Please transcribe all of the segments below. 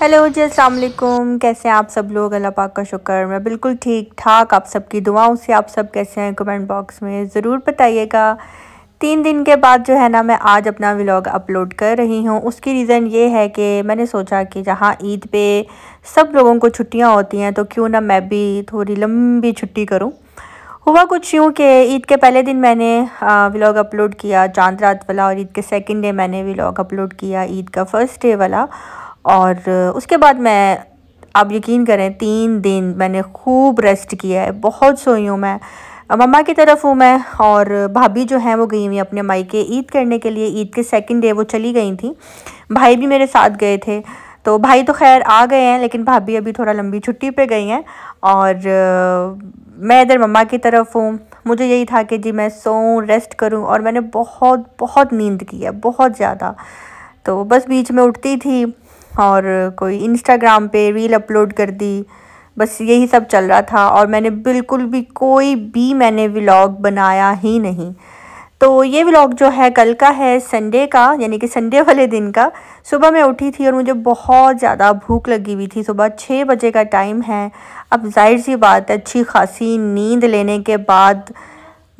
Hello जी असलकुम कैसे हैं आप सब लोग अल्लाह पाक का शुक्र मैं बिल्कुल ठीक ठाक आप सबकी दुआओं से आप सब कैसे हैं कमेंट बॉक्स में ज़रूर बताइएगा तीन दिन के बाद जो है ना मैं आज अपना व्लॉग अपलोड कर रही हूँ उसकी रीज़न ये है कि मैंने सोचा कि जहाँ ईद पे सब लोगों को छुट्टियाँ होती हैं तो क्यों ना मैं भी थोड़ी लंबी छुट्टी करूँ हुआ कुछ यूँ कि ईद के पहले दिन मैंने व्लॉग अपलोड किया चांद रात वाला और ईद के सेकेंड डे मैंने व्लॉग अपलोड किया ईद का फर्स्ट डे वाला और उसके बाद मैं आप यकीन करें तीन दिन मैंने खूब रेस्ट किया है बहुत सोई हूँ मैं मम्मा की तरफ हूँ मैं और भाभी जो हैं वो गई हुई अपने के ईद करने के लिए ईद के सेकंड डे वो चली गई थी भाई भी मेरे साथ गए थे तो भाई तो खैर आ गए हैं लेकिन भाभी अभी थोड़ा लंबी छुट्टी पे गई हैं और मैं इधर मम्मा की तरफ हूँ मुझे यही था कि जी मैं सोऊँ रेस्ट करूँ और मैंने बहुत बहुत नींद की है बहुत ज़्यादा तो बस बीच में उठती थी और कोई इंस्टाग्राम पे रील अपलोड कर दी बस यही सब चल रहा था और मैंने बिल्कुल भी कोई भी मैंने व्लॉग बनाया ही नहीं तो ये व्लॉग जो है कल का है संडे का यानी कि संडे वाले दिन का सुबह मैं उठी थी और मुझे बहुत ज़्यादा भूख लगी हुई थी सुबह छः बजे का टाइम है अब जाहिर सी बात अच्छी खासी नींद लेने के बाद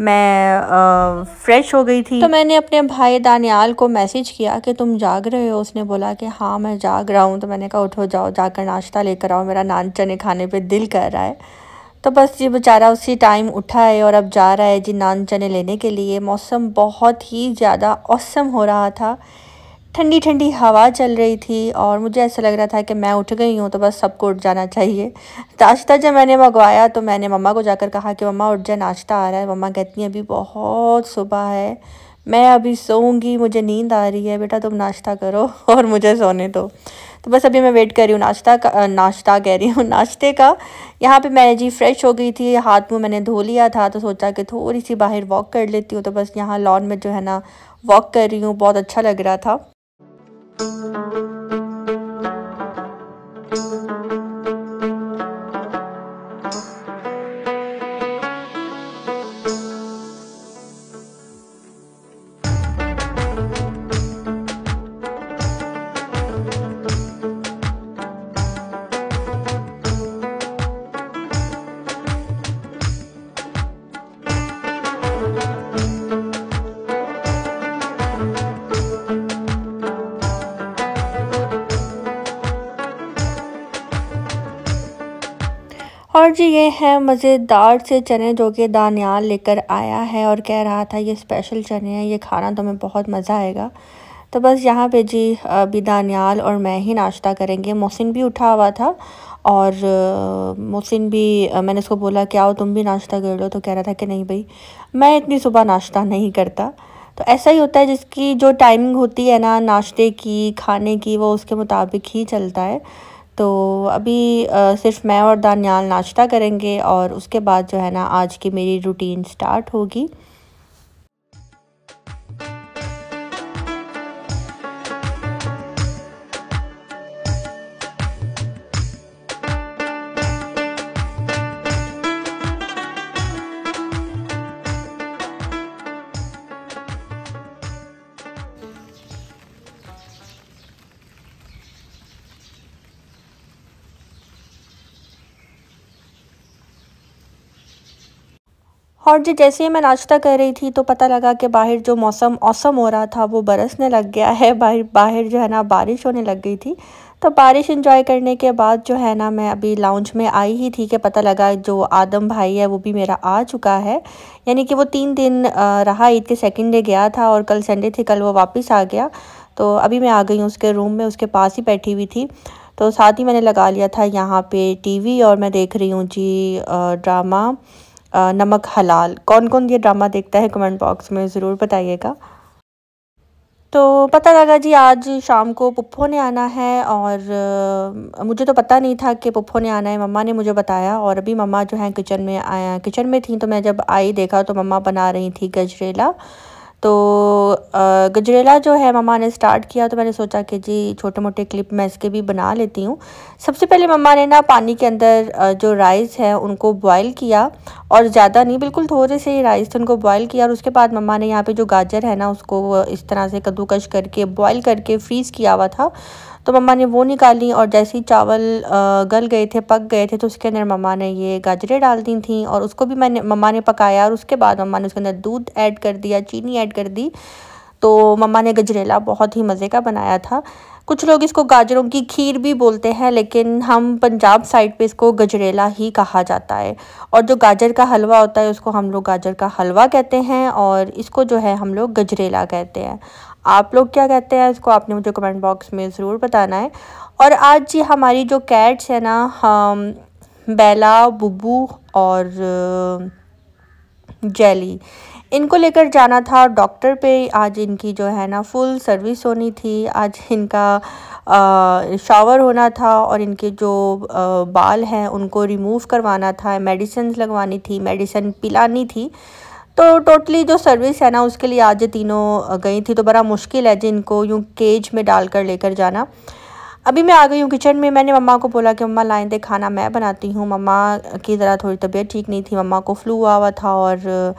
मैं फ़्रेश हो गई थी तो मैंने अपने भाई दानियाल को मैसेज किया कि तुम जाग रहे हो उसने बोला कि हाँ मैं जाग रहा हूँ तो मैंने कहा उठो जाओ जाकर नाश्ता लेकर आओ मेरा नान चने खाने पे दिल कर रहा है तो बस ये बेचारा उसी टाइम उठा है और अब जा रहा है जी नान चने लेने के लिए मौसम बहुत ही ज़्यादा औसम हो रहा था ठंडी ठंडी हवा चल रही थी और मुझे ऐसा लग रहा था कि मैं उठ गई हूँ तो बस सबको उठ जाना चाहिए नाश्ता जब मैंने मंगवाया तो मैंने मम्मा को जाकर कहा कि मम्मा उठ जाए नाश्ता आ रहा है मम्मा कहती हैं अभी बहुत सुबह है मैं अभी सोऊंगी मुझे नींद आ रही है बेटा तुम नाश्ता करो और मुझे सोने दो तो बस अभी मैं वेट कर रही हूँ नाश्ता का नाश्ता कह रही हूँ नाश्ते का यहाँ पे मैं जी फ्रेश हो गई थी हाथ मुँह मैंने धो लिया था तो सोचा कि थोड़ी सी बाहर वॉक कर लेती हूँ तो बस यहाँ लॉन में जो है ना वॉक कर रही हूँ बहुत अच्छा लग रहा था Música और जी ये है मज़ेदार से चने जो कि दानियाल लेकर आया है और कह रहा था ये स्पेशल चने हैं ये खाना तो मैं बहुत मज़ा आएगा तो बस यहाँ पे जी अभी दानियाल और मैं ही नाश्ता करेंगे मोहसिन भी उठा हुआ था और मोहसिन भी मैंने उसको बोला कि आओ तुम भी नाश्ता कर लो तो कह रहा था कि नहीं भाई मैं इतनी सुबह नाश्ता नहीं करता तो ऐसा ही होता है जिसकी जो टाइमिंग होती है ना नाश्ते की खाने की वो उसके मुताबिक ही चलता है तो अभी सिर्फ मैं और दानियाल नाश्ता करेंगे और उसके बाद जो है ना आज की मेरी रूटीन स्टार्ट होगी और जी जैसे ही मैं नाश्ता कर रही थी तो पता लगा कि बाहर जो मौसम औसम हो रहा था वो बरसने लग गया है बाहर बाहर जो है ना बारिश होने लग गई थी तो बारिश इन्जॉय करने के बाद जो है ना मैं अभी लाउंज में आई ही थी कि पता लगा जो आदम भाई है वो भी मेरा आ चुका है यानी कि वो तीन दिन रहा ईद के सेकेंड डे गया था और कल संडे थे कल वो वापस आ गया तो अभी मैं आ गई हूँ उसके रूम में उसके पास ही बैठी हुई थी तो साथ ही मैंने लगा लिया था यहाँ पे टीवी और मैं देख रही हूँ जी ड्रामा नमक हलाल कौन कौन ये ड्रामा देखता है कमेंट बॉक्स में ज़रूर बताइएगा तो पता लगा जी आज शाम को पप्पो ने आना है और मुझे तो पता नहीं था कि पप्पो ने आना है मम्मा ने मुझे बताया और अभी मम्मा जो है किचन में आया किचन में थी तो मैं जब आई देखा तो मम्मा बना रही थी गजरेला तो गजरेला जो है ममा ने स्टार्ट किया तो मैंने सोचा कि जी छोटे मोटे क्लिप मैं इसके भी बना लेती हूँ सबसे पहले ममा ने ना पानी के अंदर जो राइस है उनको बॉईल किया और ज़्यादा नहीं बिल्कुल थोड़े से ही राइस थे उनको बॉईल किया और उसके बाद ममा ने यहाँ पे जो गाजर है ना उसको इस तरह से कद्दूकश करके बॉयल करके फ्रीज़ किया हुआ था तो मम्मा ने वो निकाली और जैसे ही चावल गल गए थे पक गए थे तो उसके अंदर मम्मा ने ये गाजरें डाल दी थी और उसको भी मैंने मम्मा ने पकाया और उसके बाद मम्मा ने उसके अंदर दूध ऐड कर दिया चीनी ऐड कर दी तो मम्मा ने गजरेला बहुत ही मज़े का बनाया था कुछ लोग इसको गाजरों की खीर भी बोलते हैं लेकिन हम पंजाब साइड पे इसको गजरेला ही कहा जाता है और जो गाजर का हलवा होता है उसको हम लोग गाजर का हलवा कहते हैं और इसको जो है हम लोग गजरेला कहते हैं आप लोग क्या कहते हैं इसको आपने मुझे कमेंट बॉक्स में ज़रूर बताना है और आज जी हमारी जो कैट्स है ना हम बेला बुबू और जेली इनको लेकर जाना था डॉक्टर पे आज इनकी जो है ना फुल सर्विस होनी थी आज इनका शावर होना था और इनके जो आ, बाल हैं उनको रिमूव करवाना था मेडिसिन लगवानी थी मेडिसिन पिलानी थी तो टोटली जो सर्विस है ना उसके लिए आज तीनों गई थी तो बड़ा मुश्किल है जिनको यूँ केज में डाल कर लेकर जाना अभी मैं आ गई हूँ किचन में मैंने मम्मा को बोला कि मम्मा लाएँ दे खाना मैं बनाती हूँ मम्मा की ज़रा थोड़ी तबीयत ठीक नहीं थी मम्मा को फ्लू हुआ हुआ था और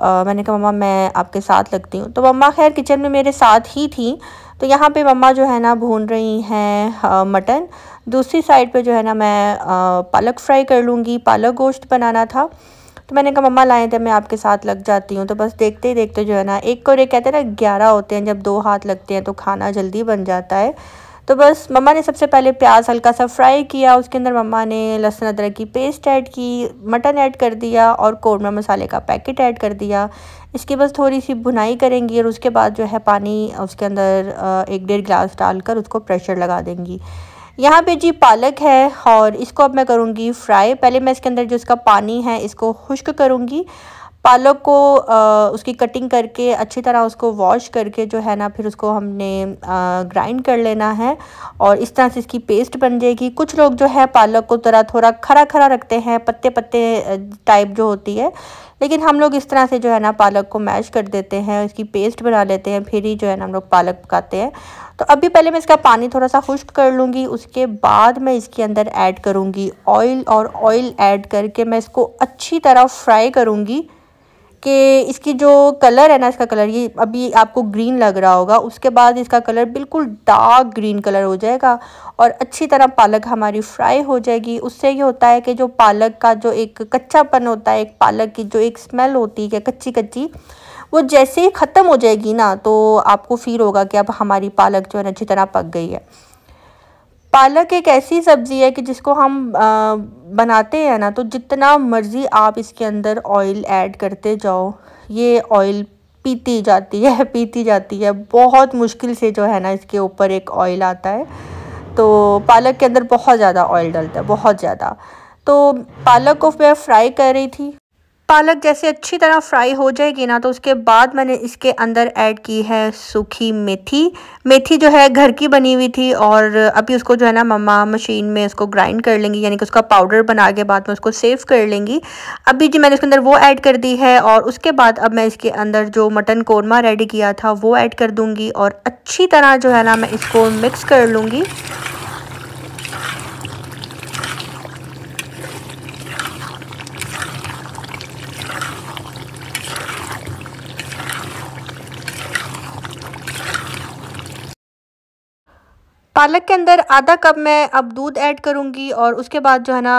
आ, मैंने कहा मम्मा मैं आपके साथ लगती हूँ तो मम्मा खैर किचन में मेरे साथ ही थी तो यहाँ पे मम्मा जो है ना भून रही हैं मटन दूसरी साइड पे जो है ना मैं आ, पालक फ्राई कर लूँगी पालक गोश्त बनाना था तो मैंने कहा मम्मा लाए थे मैं आपके साथ लग जाती हूँ तो बस देखते ही देखते जो है ना एक और एक कहते हैं ना ग्यारह होते हैं जब दो हाथ लगते हैं तो खाना जल्दी बन जाता है तो बस मम्मा ने सबसे पहले प्याज हल्का सा फ्राई किया उसके अंदर मम्मा ने लहसुन अदरक की पेस्ट ऐड की मटन ऐड कर दिया और कौरमा मसाले का पैकेट ऐड कर दिया इसके बस थोड़ी सी भुनाई करेंगी और उसके बाद जो है पानी उसके अंदर एक डेढ़ गिलास डालकर उसको प्रेशर लगा देंगी यहाँ पे जी पालक है और इसको अब मैं करूँगी फ्राई पहले मैं इसके अंदर जो इसका पानी है इसको खुश्क करूँगी पालक को आ, उसकी कटिंग करके अच्छी तरह उसको वॉश करके जो है ना फिर उसको हमने ग्राइंड कर लेना है और इस तरह से इसकी पेस्ट बन जाएगी कुछ लोग जो है पालक को तरह थोड़ा खरा खरा रखते हैं पत्ते पत्ते टाइप जो होती है लेकिन हम लोग इस तरह से जो है ना पालक को मैश कर देते हैं इसकी पेस्ट बना लेते हैं फिर ही जो है ना हम लोग पालक पकाते हैं तो अभी पहले मैं इसका पानी थोड़ा सा खुश्क कर लूँगी उसके बाद मैं इसके अंदर ऐड करूँगी ऑयल और ऑयल ऐड करके मैं इसको अच्छी तरह फ्राई करूँगी कि इसकी जो कलर है ना इसका कलर ये अभी आपको ग्रीन लग रहा होगा उसके बाद इसका कलर बिल्कुल डार्क ग्रीन कलर हो जाएगा और अच्छी तरह पालक हमारी फ्राई हो जाएगी उससे ये होता है कि जो पालक का जो एक कच्चापन होता है एक पालक की जो एक स्मेल होती है कच्ची कच्ची वो जैसे ही ख़त्म हो जाएगी ना तो आपको फील होगा कि अब हमारी पालक जो है ना अच्छी तरह पक गई है पालक एक ऐसी सब्ज़ी है कि जिसको हम आ, बनाते हैं ना तो जितना मर्ज़ी आप इसके अंदर ऑयल ऐड करते जाओ ये ऑयल पीती जाती है पीती जाती है बहुत मुश्किल से जो है ना इसके ऊपर एक ऑयल आता है तो पालक के अंदर बहुत ज़्यादा ऑयल डलता है बहुत ज़्यादा तो पालक को मैं फ्राई कर रही थी पालक जैसे अच्छी तरह फ्राई हो जाएगी ना तो उसके बाद मैंने इसके अंदर ऐड की है सूखी मेथी मेथी जो है घर की बनी हुई थी और अभी उसको जो है ना मम्मा मशीन में उसको ग्राइंड कर लेंगी यानी कि उसका पाउडर बना के बाद में उसको सेव कर लेंगी अभी जी मैंने उसके अंदर वो ऐड कर दी है और उसके बाद अब मैं इसके अंदर जो मटन कौरमा रेडी किया था वो ऐड कर दूँगी और अच्छी तरह जो है ना मैं इसको मिक्स कर लूँगी पालक के अंदर आधा कप मैं अब दूध ऐड करूँगी और उसके बाद जो है ना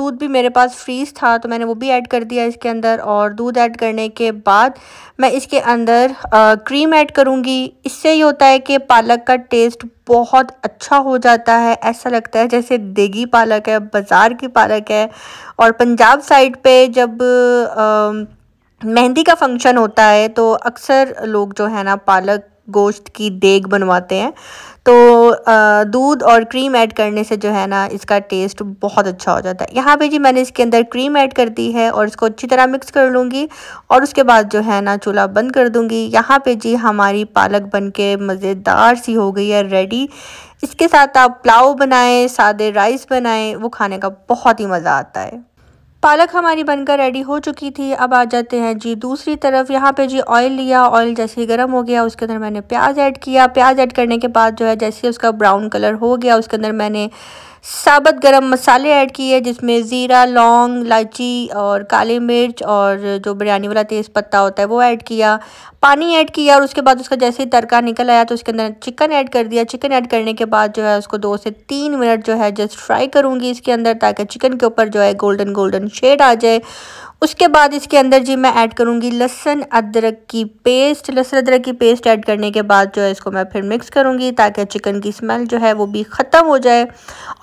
दूध भी मेरे पास फ्रीज था तो मैंने वो भी ऐड कर दिया इसके अंदर और दूध ऐड करने के बाद मैं इसके अंदर क्रीम ऐड करूँगी इससे ये होता है कि पालक का टेस्ट बहुत अच्छा हो जाता है ऐसा लगता है जैसे देगी पालक है बाज़ार की पालक है और पंजाब साइड पर जब आ, मेहंदी का फंक्शन होता है तो अक्सर लोग जो है ना पालक गोश्त की देग बनवाते हैं तो दूध और क्रीम ऐड करने से जो है ना इसका टेस्ट बहुत अच्छा हो जाता है यहाँ पे जी मैंने इसके अंदर क्रीम ऐड कर दी है और इसको अच्छी तरह मिक्स कर लूँगी और उसके बाद जो है ना चूल्हा बंद कर दूँगी यहाँ पे जी हमारी पालक बन के मज़ेदार सी हो गई है रेडी इसके साथ आप पुलाव बनाएं सादे राइस बनाएं वो खाने का बहुत ही मज़ा आता है पालक हमारी बनकर रेडी हो चुकी थी अब आ जाते हैं जी दूसरी तरफ यहाँ पे जी ऑयल लिया ऑयल जैसे ही गर्म हो गया उसके अंदर मैंने प्याज ऐड किया प्याज ऐड करने के बाद जो है जैसे उसका ब्राउन कलर हो गया उसके अंदर मैंने साबत गरम मसाले ऐड किए हैं जिसमें ज़ीरा लौंग इलायची और काली मिर्च और जो बिरयानी वाला तेज़ पत्ता होता है वो ऐड किया पानी ऐड किया और उसके बाद उसका जैसे ही तड़का निकल आया तो उसके अंदर चिकन ऐड कर दिया चिकन ऐड करने के बाद जो है उसको दो से तीन मिनट जो है जस्ट फ्राई करूँगी इसके अंदर ताकि चिकन के ऊपर जो है गोल्डन गोल्डन शेड आ जाए उसके बाद इसके अंदर जी मैं ऐड करूँगी लहसन अदरक की पेस्ट लहसन अदरक की पेस्ट ऐड करने के बाद जो है इसको मैं फिर मिक्स करूँगी ताकि चिकन की स्मेल जो है वो भी ख़त्म हो जाए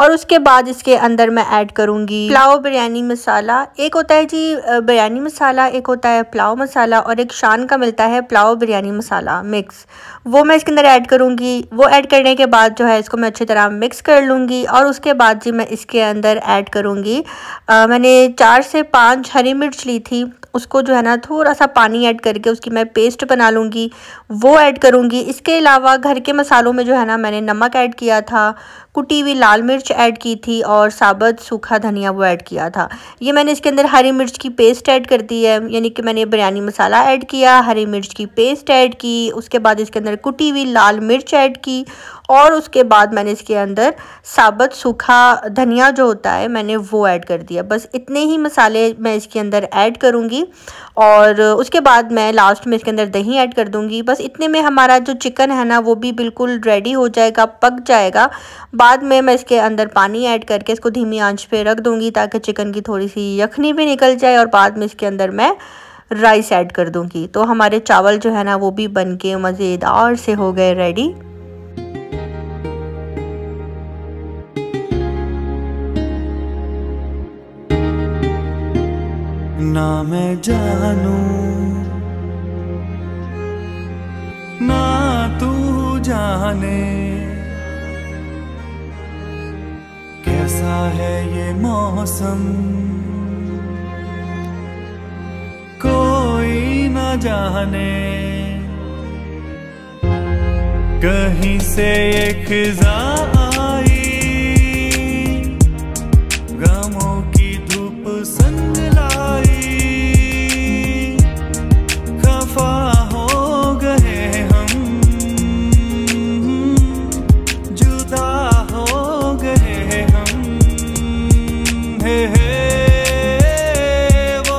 और उसके बाद इसके अंदर मैं ऐड करूँगी पुलाव बिरयानी मसाला एक होता है जी बिरयानी मसाला एक होता है पुलाव मसाला और एक शान का मिलता है पुलाव बिरयानी मसाला मिक्स वो मैं इसके अंदर ऐड करूँगी वो ऐड करने के बाद जो है इसको मैं अच्छी तरह मिक्स कर लूँगी और उसके बाद जी मैं इसके अंदर ऐड करूँगी मैंने चार से पाँच हरी मिर्च मिर्च ली थी उसको जो है ना थोड़ा सा पानी ऐड करके उसकी मैं पेस्ट बना लूँगी वो ऐड करूँगी इसके अलावा घर के मसालों में जो है ना मैंने नमक ऐड किया था कुटी हुई लाल मिर्च ऐड की थी और साबत सूखा धनिया वो ऐड किया था ये मैंने इसके अंदर हरी मिर्च की पेस्ट ऐड कर दी है यानी कि मैंने बिरयानी मसाला ऐड किया हरी मिर्च की पेस्ट ऐड की उसके बाद इसके अंदर कुटी हुई लाल मिर्च ऐड की और उसके बाद मैंने इसके अंदर साबुत सूखा धनिया जो होता है मैंने वो ऐड कर दिया बस इतने ही मसाले मैं इसके अंदर ऐड करूँगी और उसके बाद मैं लास्ट में इसके अंदर दही ऐड कर दूँगी बस इतने में हमारा जो चिकन है ना वो भी बिल्कुल रेडी हो जाएगा पक जाएगा बाद में मैं इसके अंदर पानी ऐड करके इसको धीमी आंच पे रख दूँगी ताकि चिकन की थोड़ी सी यखनी भी निकल जाए और बाद में इसके अंदर मैं राइस ऐड कर दूँगी तो हमारे चावल जो है ना वो भी बन के मज़ेदार से हो गए रेडी ना मैं जानू ना तू जाने कैसा है ये मौसम कोई ना जाने कहीं से एक खिजा लम्हे हैं वो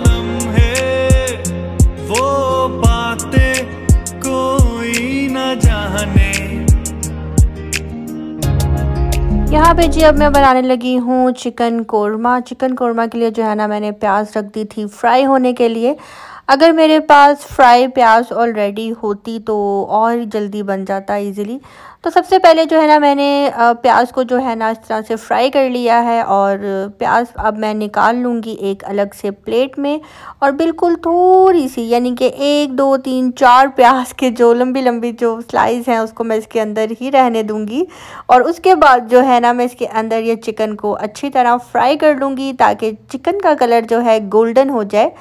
लम्हे वो बातें कोई न जाने यहाँ पे जी अब मैं बनाने लगी हूँ चिकन कोरमा चिकन कोरमा के लिए जो है ना मैंने प्याज रख दी थी फ्राई होने के लिए अगर मेरे पास फ्राई प्याज ऑलरेडी होती तो और जल्दी बन जाता इजीली तो सबसे पहले जो है ना मैंने प्याज को जो है ना इस तरह से फ्राई कर लिया है और प्याज अब मैं निकाल लूँगी एक अलग से प्लेट में और बिल्कुल थोड़ी सी यानी कि एक दो तीन चार प्याज के जो लंबी लंबी जो स्लाइस हैं उसको मैं इसके अंदर ही रहने दूँगी और उसके बाद जो है ना मैं इसके अंदर ये चिकन को अच्छी तरह फ्राई कर लूँगी ताकि चिकन का कलर जो है गोल्डन हो जाए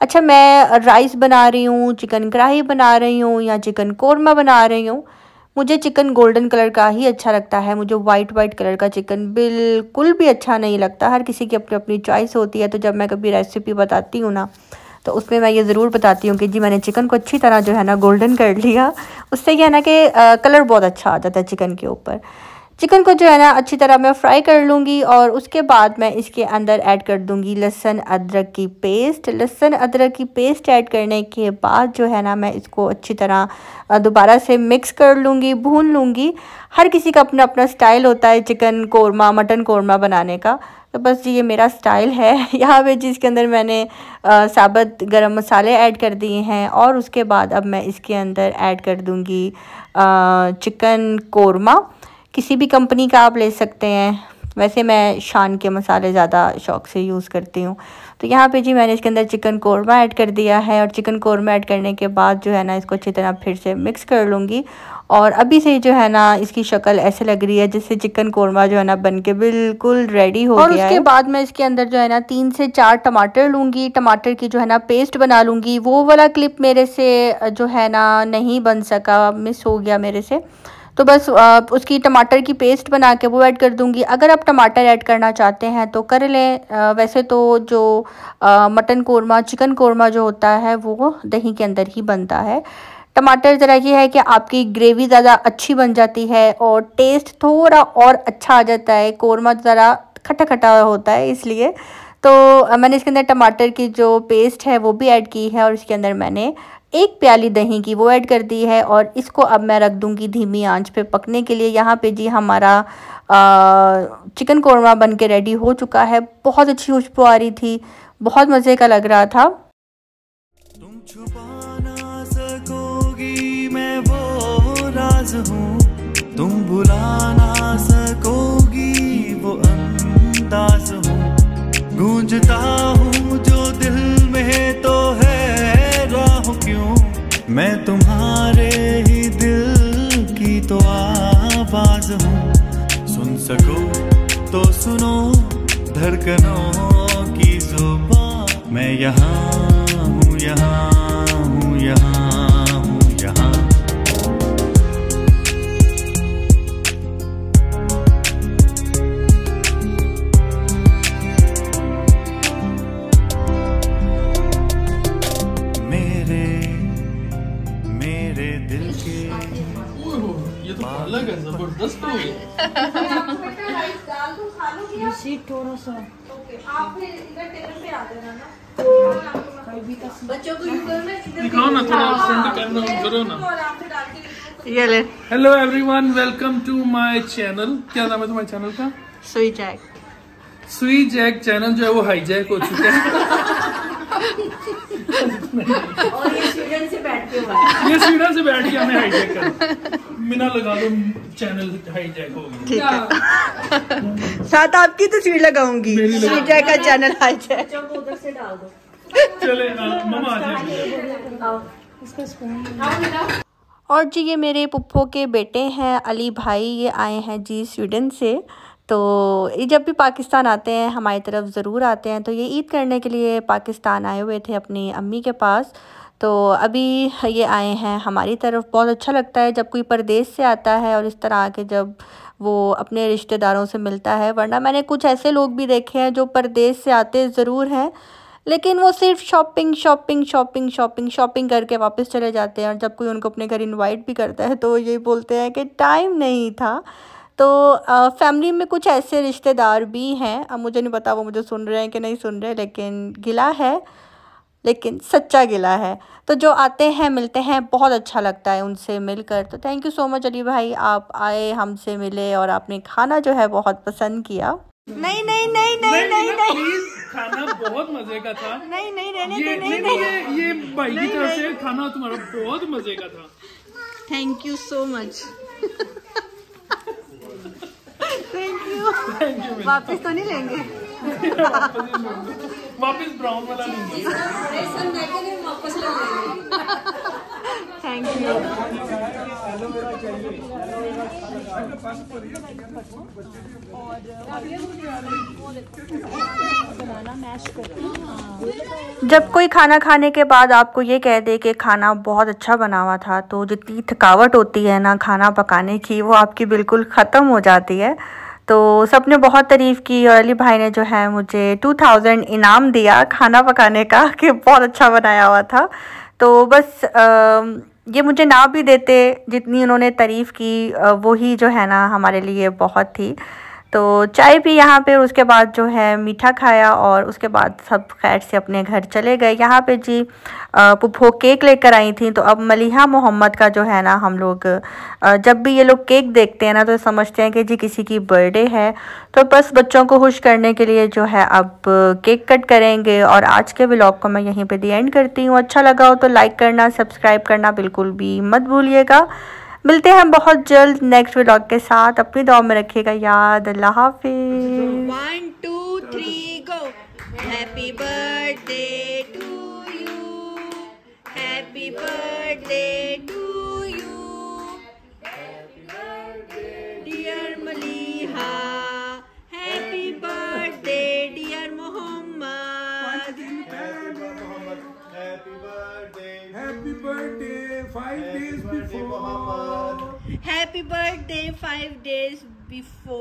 अच्छा मैं राइस बना रही हूँ चिकन कढ़ाई बना रही हूँ या चिकन कौरमा बना रही हूँ मुझे चिकन गोल्डन कलर का ही अच्छा लगता है मुझे वाइट वाइट कलर का चिकन बिल्कुल भी अच्छा नहीं लगता हर किसी की अपनी अपनी चॉइस होती है तो जब मैं कभी रेसिपी बताती हूँ ना तो उसमें मैं ये ज़रूर बताती हूँ कि जी मैंने चिकन को अच्छी तरह जो है ना गोल्डन कर लिया उससे यह है ना कि कलर बहुत अच्छा आ जाता है चिकन के ऊपर चिकन को जो है ना अच्छी तरह मैं फ्राई कर लूँगी और उसके बाद मैं इसके अंदर ऐड कर दूँगी लहसन अदरक की पेस्ट लहसन अदरक की पेस्ट ऐड करने के बाद जो है ना मैं इसको अच्छी तरह दोबारा से मिक्स कर लूँगी भून लूँगी हर किसी का अपना अपना स्टाइल होता है चिकन कौरमा मटन कौरमा बनाने का तो बस ये मेरा स्टाइल है यहाँ पे जिसके अंदर मैंने आ, साबत गरम मसाले ऐड कर दिए हैं और उसके बाद अब मैं इसके अंदर ऐड कर दूँगी चिकन कौरमा किसी भी कंपनी का आप ले सकते हैं वैसे मैं शान के मसाले ज़्यादा शौक से यूज़ करती हूँ तो यहाँ पे जी मैंने इसके अंदर चिकन कौरमा ऐड कर दिया है और चिकन कौरमा ऐड करने के बाद जो है ना इसको अच्छी तरह फिर से मिक्स कर लूँगी और अभी से जो है ना इसकी शक्ल ऐसे लग रही है जिससे चिकन कौरमा जो है ना बन के बिल्कुल रेडी हो और गया उसके है। बाद मैं इसके अंदर जो है ना तीन से चार टमाटर लूँगी टमाटर की जो है ना पेस्ट बना लूँगी वो वाला क्लिप मेरे से जो है ना नहीं बन सका मिस हो गया मेरे से तो बस उसकी टमाटर की पेस्ट बना के वो ऐड कर दूँगी अगर आप टमाटर ऐड करना चाहते हैं तो कर लें वैसे तो जो मटन कोरमा चिकन कोरमा जो होता है वो दही के अंदर ही बनता है टमाटर ज़रा ये है कि आपकी ग्रेवी ज़्यादा अच्छी बन जाती है और टेस्ट थोड़ा और अच्छा आ जाता है कोरमा ज़रा खटा खटा होता है इसलिए तो मैंने इसके अंदर टमाटर की जो पेस्ट है वो भी ऐड की है और इसके अंदर मैंने एक प्याली दही की वो ऐड कर दी है और इसको अब मैं रख दूंगी धीमी आंच पे पकने के लिए यहाँ पे जी हमारा आ, चिकन कोरमा बन के रेडी हो चुका है बहुत अच्छी खुशबू आ रही थी बहुत मज़े का लग रहा था तुम तुम भुला ना सकोगी वो अंदाज गूंजता हूँ मैं तुम्हारे ही दिल की तो आवाज हूँ सुन सको तो सुनो धड़कनों की जुबान मैं यहाँ हूँ यहाँ उसको भी इसी थोड़ा सा आप इधर टेबल पे आ ना करो ना hello everyone welcome to my channel क्या नाम है तुम्हारे चैनल का स्वी जैक स्वी जैक चैनल जो है वो हाईजैक हो चुका है और ये स्वीडन से बैठ के हुआ से बैठ के हमें हाईजैक कर मिना लगा दो चैनल हाईजैक हो गया साथ आपकी तस्वीर तो लगाऊंगी स्वीटा का चैनल हाईजैक चले मामा आ और जी ये मेरे पुप्पो के बेटे हैं अली भाई ये आए हैं जी स्वीडन से तो जब भी पाकिस्तान आते हैं हमारी तरफ ज़रूर आते हैं तो ये ईद करने के लिए पाकिस्तान आए हुए थे अपनी अम्मी के पास तो अभी ये आए हैं हमारी तरफ बहुत अच्छा लगता है जब कोई परदेश से आता है और इस तरह आके जब वो अपने रिश्तेदारों से मिलता है वरना मैंने कुछ ऐसे लोग भी देखे हैं जो परदेश से आते ज़रूर हैं लेकिन वो सिर्फ shopping shopping shopping shopping shopping करके वापस चले जाते हैं और जब कोई उनको अपने घर इनवाइट भी करता है तो ये बोलते हैं कि टाइम नहीं था तो फैमिली में कुछ ऐसे रिश्तेदार भी हैं अब मुझे नहीं पता वो मुझे सुन रहे हैं कि नहीं सुन रहे लेकिन गिला है लेकिन सच्चा गिला है तो जो आते हैं मिलते हैं बहुत अच्छा लगता है उनसे मिलकर तो thank you so much Ali भाई आप आए हमसे मिले और आपने खाना जो है बहुत पसंद किया नहीं नहीं नहीं नहीं नहीं नहीं खाना बहुत मजे का था नहीं नहीं रहने ये, नहीं, नहीं, नहीं, ये, ये भाई की तरफ से खाना तुम्हारा बहुत मजे का था thank you so much thank you वापस तो नहीं लेंगे वापस ब्राउन वाला लेंगे थैंक यू जब कोई खाना खाने के बाद आपको ये कह दे कि खाना बहुत अच्छा बना हुआ था तो जितनी थकावट होती है ना खाना पकाने की वो आपकी बिल्कुल ख़त्म हो जाती है तो सबने बहुत तारीफ़ की और अली भाई ने जो है मुझे 2000 इनाम दिया खाना पकाने का कि बहुत अच्छा बनाया हुआ था तो बस आ, ये मुझे ना भी देते जितनी उन्होंने तारीफ़ की वही जो है ना हमारे लिए बहुत थी तो चाय भी यहाँ पे उसके बाद जो है मीठा खाया और उसके बाद सब खैर से अपने घर चले गए यहाँ पे जी पुप्पो केक लेकर आई थी तो अब मलिहा मोहम्मद का जो है ना हम लोग जब भी ये लोग केक देखते हैं ना तो समझते हैं कि जी किसी की बर्थडे है तो बस बच्चों को खुश करने के लिए जो है अब केक कट करेंगे और आज के ब्लॉग को मैं यहीं पर दी एंड करती हूँ अच्छा लगा हो तो लाइक करना सब्सक्राइब करना बिल्कुल भी मत भूलिएगा मिलते हैं बहुत जल्द नेक्स्ट व्लॉग के साथ अपनी दुआ में रखिएगा याद अल्लाह हाफिज one two three go happy birthday to before